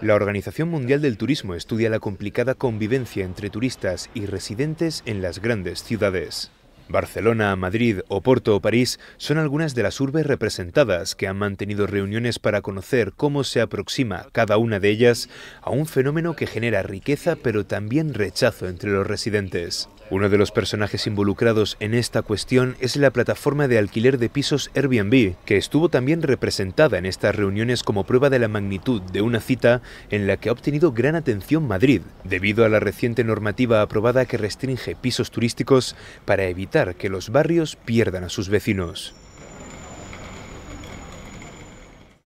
La Organización Mundial del Turismo estudia la complicada convivencia entre turistas y residentes en las grandes ciudades. Barcelona, Madrid, Oporto o París son algunas de las urbes representadas que han mantenido reuniones para conocer cómo se aproxima cada una de ellas a un fenómeno que genera riqueza pero también rechazo entre los residentes. Uno de los personajes involucrados en esta cuestión es la plataforma de alquiler de pisos Airbnb, que estuvo también representada en estas reuniones como prueba de la magnitud de una cita en la que ha obtenido gran atención Madrid, debido a la reciente normativa aprobada que restringe pisos turísticos para evitar que los barrios pierdan a sus vecinos.